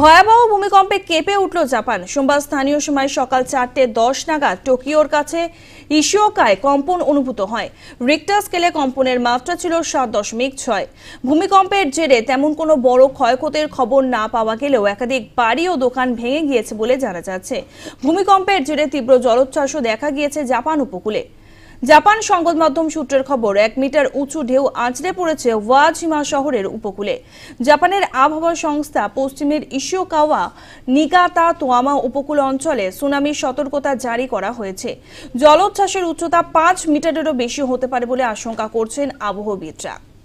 ভয়াবহ ভূমিকম্পে কেঁপে উঠল জাপান সোমবার স্থানীয় সময় সকাল চারটে দশ নাগাদ টোকিওর কাছে ইশিওকায় কম্পন অনুভূত হয় রিক্টার স্কেলে কম্পনের মাত্রা ছিল সাত দশমিক ছয় ভূমিকম্পের জেরে তেমন কোনো বড় ক্ষয়ক্ষতির খবর না পাওয়া গেলেও একাধিক বাড়ি ও দোকান ভেঙে গিয়েছে বলে জানা যাচ্ছে ভূমিকম্পের জেরে তীব্র জলোচ্ছ্বাসও দেখা গিয়েছে জাপান উপকূলে জাপান সংবাদ মাধ্যম সূত্রের খবর এক মিটার উঁচু ঢেউ আঁচড়ে পড়েছে ওয়াজিমা শহরের উপকূলে জাপানের আবহাওয়া সংস্থা পশ্চিমের ইশিওকাওয়া নিকাতা তোয়ামা উপকূল অঞ্চলে সুনামির সতর্কতা জারি করা হয়েছে জলোচ্ছ্বাসের উচ্চতা পাঁচ মিটারেরও বেশি হতে পারে বলে আশঙ্কা করছেন আবহবিদরা